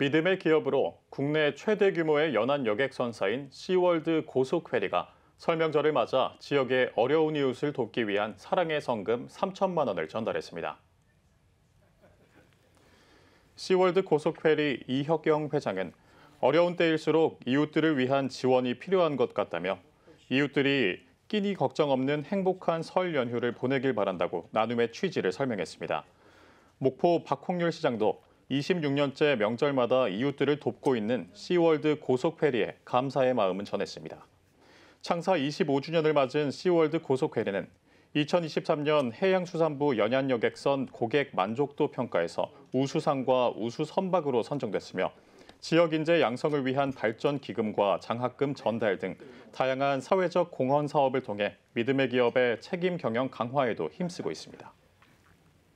믿음의 기업으로 국내 최대 규모의 연안 여객선사인 시월드 고속 회리가 설명절을 맞아 지역의 어려운 이웃을 돕기 위한 사랑의 성금 3천만 원을 전달했습니다. 시월드 고속 회리 이혁영 회장은 어려운 때일수록 이웃들을 위한 지원이 필요한 것 같다며 이웃들이 끼니 걱정 없는 행복한 설 연휴를 보내길 바란다고 나눔의 취지를 설명했습니다. 목포 박홍렬 시장도 26년째 명절마다 이웃들을 돕고 있는 시월드 고속회리에 감사의 마음은 전했습니다. 창사 25주년을 맞은 시월드 고속회리는 2023년 해양수산부 연안여객선 고객 만족도 평가에서 우수상과 우수선박으로 선정됐으며 지역 인재 양성을 위한 발전 기금과 장학금 전달 등 다양한 사회적 공헌 사업을 통해 믿음의 기업의 책임 경영 강화에도 힘쓰고 있습니다.